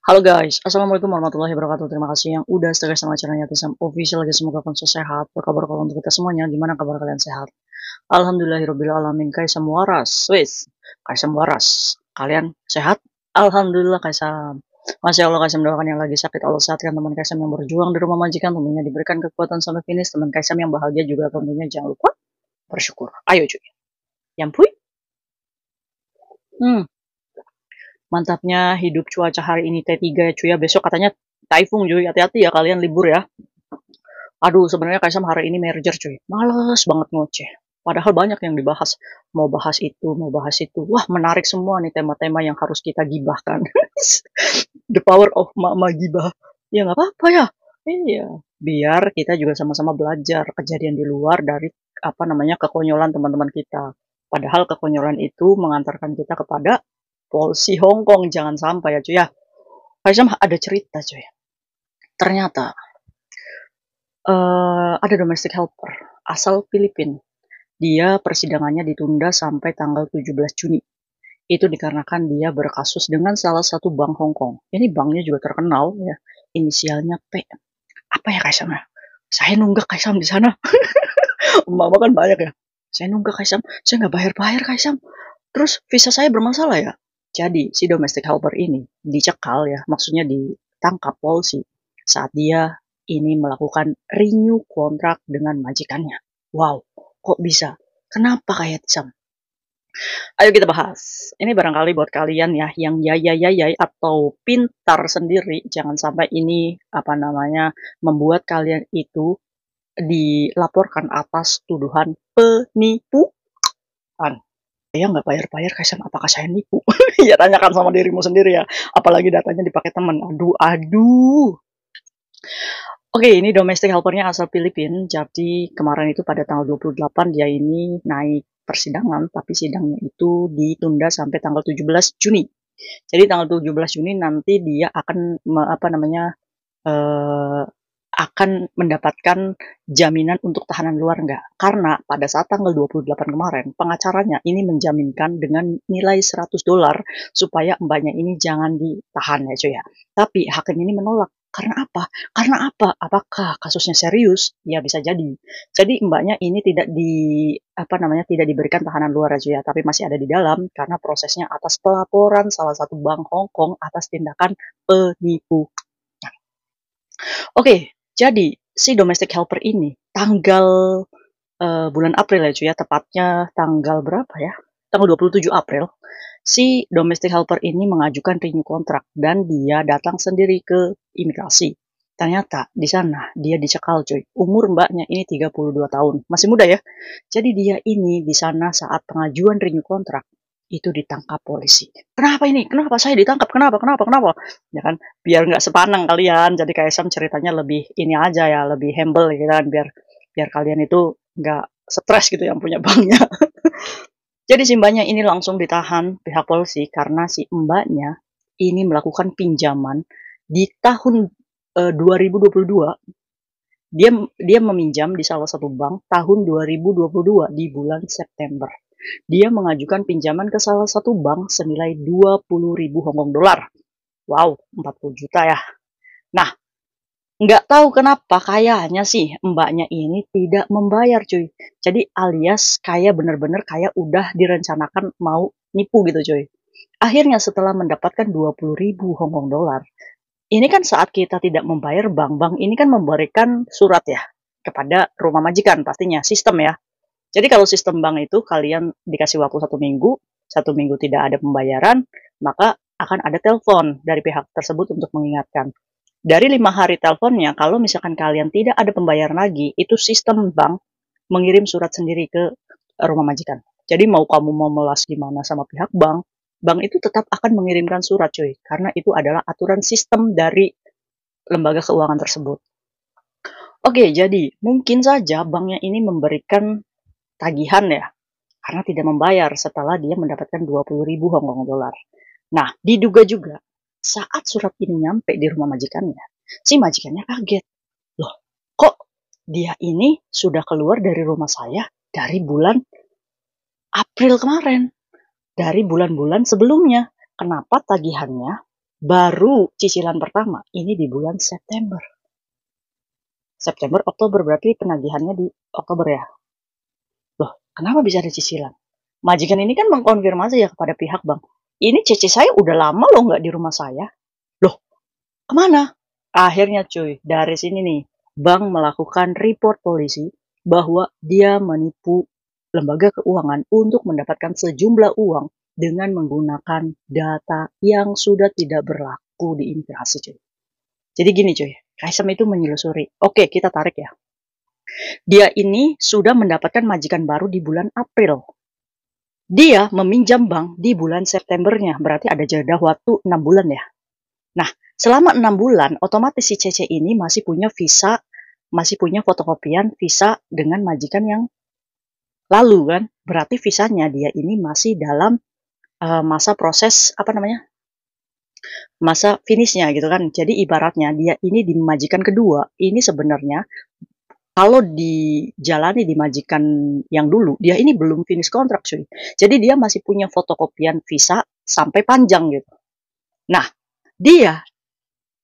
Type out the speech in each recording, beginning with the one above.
Halo guys, Assalamualaikum warahmatullahi wabarakatuh Terima kasih yang udah setelah sama channelnya TSM Official guys, Semoga kalian sehat Berkabar kalau untuk kita semuanya, gimana kabar kalian sehat Alhamdulillahirrabbilalamin Kaisam waras, Swiss, Kaisam waras, kalian sehat? Alhamdulillah Kaisam Masya Allah Kaisam doakan yang lagi sakit Allah sehatkan teman Kaisam yang berjuang di rumah majikan Tentunya diberikan kekuatan sampai finish Teman Kaisam yang bahagia juga tentunya jangan lupa Bersyukur, ayo cuy Yang puy Hmm mantapnya hidup cuaca hari ini T3 ya cuy ya. Besok katanya typhoon cuy, hati-hati ya kalian libur ya. Aduh, sebenarnya Kaisam hari ini merger cuy. Males banget ngoceh. Padahal banyak yang dibahas. Mau bahas itu, mau bahas itu. Wah, menarik semua nih tema-tema yang harus kita gibahkan. The power of mama gibah. Ya nggak apa-apa ya. Iya, biar kita juga sama-sama belajar kejadian di luar dari apa namanya kekonyolan teman-teman kita. Padahal kekonyolan itu mengantarkan kita kepada polisi Hong Kong jangan sampai ya cuy ya Faisal ada cerita cuy ternyata uh, ada domestic helper asal Filipina dia persidangannya ditunda sampai tanggal 17 Juni itu dikarenakan dia berkasus dengan salah satu bank Hong Kong ini banknya juga terkenal ya inisialnya P apa ya Kaisam ya saya nunggak Kaisam di sana mama kan banyak ya saya nunggak Kaisam saya nggak bayar bayar Kaisam terus visa saya bermasalah ya jadi si domestic helper ini dicekal ya, maksudnya ditangkap polisi saat dia ini melakukan renew kontrak dengan majikannya. Wow, kok bisa? Kenapa kayak Sam? Ayo kita bahas. Ini barangkali buat kalian ya yang ya ya atau pintar sendiri, jangan sampai ini apa namanya membuat kalian itu dilaporkan atas tuduhan penipu saya nggak bayar-bayar kasihan apakah saya nipu ya tanyakan sama dirimu sendiri ya apalagi datanya dipakai teman aduh aduh Oke, okay, ini domestic helpernya asal Filipina. Jadi kemarin itu pada tanggal 28 dia ini naik persidangan, tapi sidangnya itu ditunda sampai tanggal 17 Juni. Jadi tanggal 17 Juni nanti dia akan apa namanya uh, akan mendapatkan jaminan untuk tahanan luar enggak? Karena pada saat tanggal 28 kemarin, pengacaranya ini menjaminkan dengan nilai 100 dolar supaya mbaknya ini jangan ditahan ya cuy ya. Tapi hakim ini menolak. Karena apa? Karena apa? Apakah kasusnya serius? Ya bisa jadi. Jadi mbaknya ini tidak di apa namanya tidak diberikan tahanan luar aja ya, ya, tapi masih ada di dalam karena prosesnya atas pelaporan salah satu bank Hong Kong atas tindakan penipu. Nah. Oke, jadi si domestic helper ini tanggal uh, bulan April ya cuy ya, tepatnya tanggal berapa ya? Tanggal 27 April si domestic helper ini mengajukan renew kontrak dan dia datang sendiri ke imigrasi. Ternyata di sana dia dicekal cuy. Umur mbaknya ini 32 tahun, masih muda ya. Jadi dia ini di sana saat pengajuan renew kontrak itu ditangkap polisi. Kenapa ini? Kenapa saya ditangkap? Kenapa? Kenapa? Kenapa? Ya kan, biar nggak sepanang kalian. Jadi KSM ceritanya lebih ini aja ya, lebih humble gitu kan, biar biar kalian itu nggak stres gitu yang punya banknya. Jadi si mbaknya ini langsung ditahan pihak polisi karena si mbaknya ini melakukan pinjaman di tahun e, eh, 2022 dia dia meminjam di salah satu bank tahun 2022 di bulan September. Dia mengajukan pinjaman ke salah satu bank senilai 20 ribu Hongkong dolar. Wow, 40 juta ya. Nah, nggak tahu kenapa kayaknya sih mbaknya ini tidak membayar cuy. Jadi alias kaya bener-bener kaya udah direncanakan mau nipu gitu cuy. Akhirnya setelah mendapatkan 20 ribu Hongkong dolar, ini kan saat kita tidak membayar bank-bank ini kan memberikan surat ya kepada rumah majikan pastinya sistem ya jadi kalau sistem bank itu kalian dikasih waktu satu minggu, satu minggu tidak ada pembayaran, maka akan ada telepon dari pihak tersebut untuk mengingatkan. Dari lima hari teleponnya, kalau misalkan kalian tidak ada pembayaran lagi, itu sistem bank mengirim surat sendiri ke rumah majikan. Jadi mau kamu mau melas gimana sama pihak bank, bank itu tetap akan mengirimkan surat cuy. Karena itu adalah aturan sistem dari lembaga keuangan tersebut. Oke, jadi mungkin saja banknya ini memberikan tagihan ya, karena tidak membayar setelah dia mendapatkan 20 ribu Hong Kong dolar. Nah, diduga juga saat surat ini nyampe di rumah majikannya, si majikannya kaget. Loh, kok dia ini sudah keluar dari rumah saya dari bulan April kemarin? Dari bulan-bulan sebelumnya. Kenapa tagihannya baru cicilan pertama ini di bulan September? September, Oktober berarti penagihannya di Oktober ya, Kenapa bisa ada cicilan? Majikan ini kan mengkonfirmasi ya kepada pihak bank. Ini cece saya udah lama loh nggak di rumah saya. Loh, kemana? Akhirnya cuy, dari sini nih, bank melakukan report polisi bahwa dia menipu lembaga keuangan untuk mendapatkan sejumlah uang dengan menggunakan data yang sudah tidak berlaku di imigrasi cuy. Jadi gini cuy, Kaisem itu menyelusuri. Oke, kita tarik ya. Dia ini sudah mendapatkan majikan baru di bulan April. Dia meminjam bank di bulan Septembernya, berarti ada jeda waktu 6 bulan ya. Nah, selama 6 bulan, otomatis si CC ini masih punya visa, masih punya fotokopian visa dengan majikan yang lalu kan. Berarti visanya dia ini masih dalam uh, masa proses, apa namanya, masa finishnya gitu kan. Jadi ibaratnya dia ini di majikan kedua, ini sebenarnya kalau dijalani di majikan yang dulu, dia ini belum finish kontrak cuy. Jadi dia masih punya fotokopian visa sampai panjang gitu. Nah, dia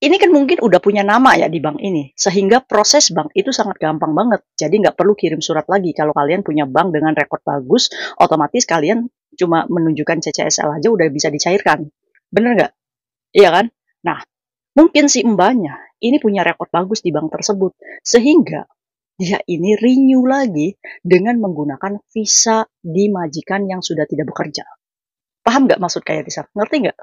ini kan mungkin udah punya nama ya di bank ini, sehingga proses bank itu sangat gampang banget. Jadi nggak perlu kirim surat lagi. Kalau kalian punya bank dengan rekor bagus, otomatis kalian cuma menunjukkan CCSL aja udah bisa dicairkan. Bener nggak? Iya kan? Nah, mungkin si mbaknya ini punya rekor bagus di bank tersebut, sehingga dia ya, ini renew lagi dengan menggunakan visa di majikan yang sudah tidak bekerja. Paham nggak maksud kayak Tisa? Ngerti nggak?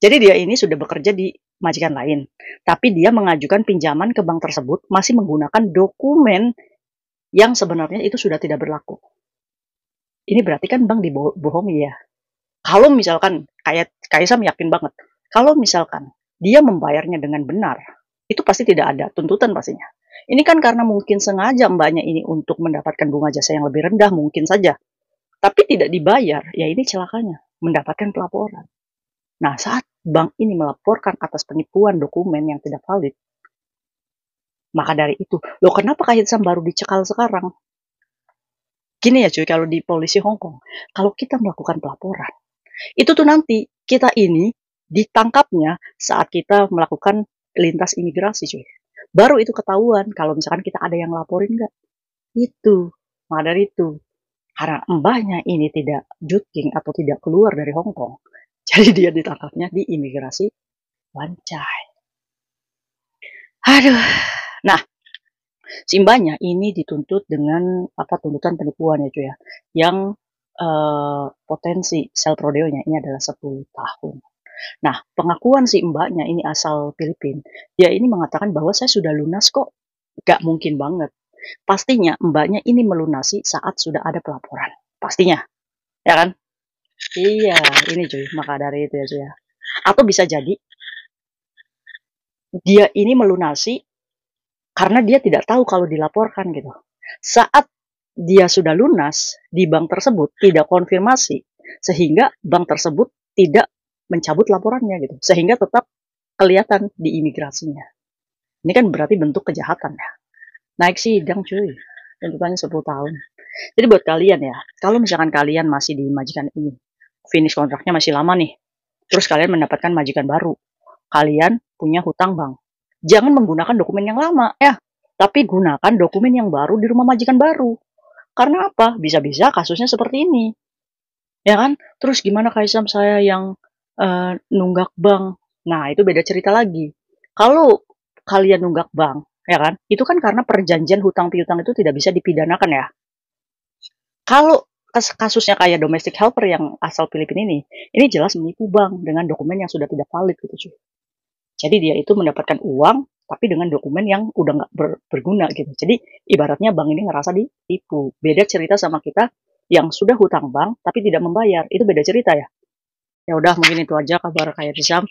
Jadi dia ini sudah bekerja di majikan lain, tapi dia mengajukan pinjaman ke bank tersebut masih menggunakan dokumen yang sebenarnya itu sudah tidak berlaku. Ini berarti kan bank dibohongi ya. Kalau misalkan kayak Kaisam yakin banget, kalau misalkan dia membayarnya dengan benar, itu pasti tidak ada tuntutan pastinya. Ini kan karena mungkin sengaja mbaknya ini untuk mendapatkan bunga jasa yang lebih rendah mungkin saja. Tapi tidak dibayar, ya ini celakanya, mendapatkan pelaporan. Nah, saat bank ini melaporkan atas penipuan dokumen yang tidak valid, maka dari itu, loh kenapa Kahinsam baru dicekal sekarang? Gini ya cuy, kalau di polisi Hong Kong, kalau kita melakukan pelaporan, itu tuh nanti kita ini ditangkapnya saat kita melakukan lintas imigrasi cuy baru itu ketahuan kalau misalkan kita ada yang laporin nggak itu maka dari itu karena mbahnya ini tidak juting atau tidak keluar dari Hong Kong jadi dia ditangkapnya di imigrasi wancai. aduh nah simbahnya ini dituntut dengan apa tuntutan penipuan ya cuy ya yang uh, potensi sel prodeonya ini adalah 10 tahun Nah, pengakuan si mbaknya ini asal Filipina, dia ini mengatakan bahwa saya sudah lunas kok. Gak mungkin banget. Pastinya mbaknya ini melunasi saat sudah ada pelaporan. Pastinya. Ya kan? Iya, ini cuy, maka dari itu ya cuy ya. Atau bisa jadi dia ini melunasi karena dia tidak tahu kalau dilaporkan gitu. Saat dia sudah lunas di bank tersebut tidak konfirmasi sehingga bank tersebut tidak mencabut laporannya gitu sehingga tetap kelihatan di imigrasinya ini kan berarti bentuk kejahatan ya naik sidang cuy tuntutannya 10 tahun jadi buat kalian ya kalau misalkan kalian masih di majikan ini finish kontraknya masih lama nih terus kalian mendapatkan majikan baru kalian punya hutang bank jangan menggunakan dokumen yang lama ya tapi gunakan dokumen yang baru di rumah majikan baru karena apa bisa-bisa kasusnya seperti ini ya kan terus gimana kaisam saya yang uh, nunggak bank. Nah, itu beda cerita lagi. Kalau kalian nunggak bank, ya kan, itu kan karena perjanjian hutang piutang itu tidak bisa dipidanakan ya. Kalau kasusnya kayak domestic helper yang asal Filipina ini, ini jelas menipu bank dengan dokumen yang sudah tidak valid gitu cuy. Jadi dia itu mendapatkan uang, tapi dengan dokumen yang udah nggak ber berguna gitu. Jadi ibaratnya bank ini ngerasa ditipu. Beda cerita sama kita yang sudah hutang bank tapi tidak membayar, itu beda cerita ya ya udah mungkin itu aja kabar kayak Isam,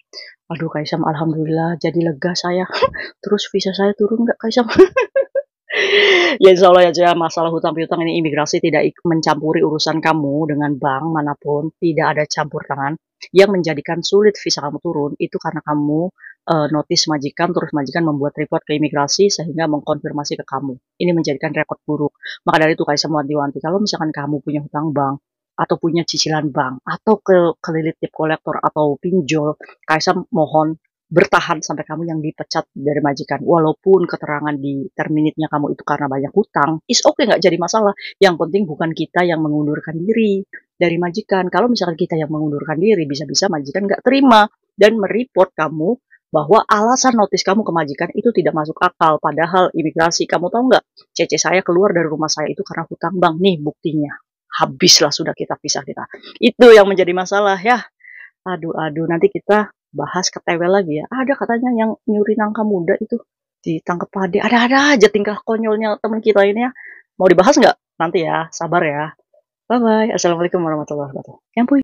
aduh Kaisam alhamdulillah jadi lega saya terus visa saya turun nggak Kaisam ya insya Allah aja ya, masalah hutang piutang ini imigrasi tidak mencampuri urusan kamu dengan bank manapun tidak ada campur tangan yang menjadikan sulit visa kamu turun itu karena kamu uh, notis majikan terus majikan membuat report ke imigrasi sehingga mengkonfirmasi ke kamu ini menjadikan rekod buruk maka dari itu Kaisam wanti-wanti kalau misalkan kamu punya hutang bank atau punya cicilan bank atau ke kelilit tip kolektor atau pinjol Kaisar mohon bertahan sampai kamu yang dipecat dari majikan walaupun keterangan di terminitnya kamu itu karena banyak hutang is okay nggak jadi masalah yang penting bukan kita yang mengundurkan diri dari majikan kalau misalkan kita yang mengundurkan diri bisa-bisa majikan nggak terima dan mereport kamu bahwa alasan notis kamu ke majikan itu tidak masuk akal padahal imigrasi kamu tahu nggak cece saya keluar dari rumah saya itu karena hutang bank nih buktinya habislah sudah kita pisah kita. Itu yang menjadi masalah ya. Aduh, aduh, nanti kita bahas ketewel lagi ya. Ada katanya yang nyuri nangka muda itu ditangkap pade. Ada-ada aja tingkah konyolnya teman kita ini ya. Mau dibahas nggak? Nanti ya, sabar ya. Bye-bye. Assalamualaikum warahmatullahi wabarakatuh. Yang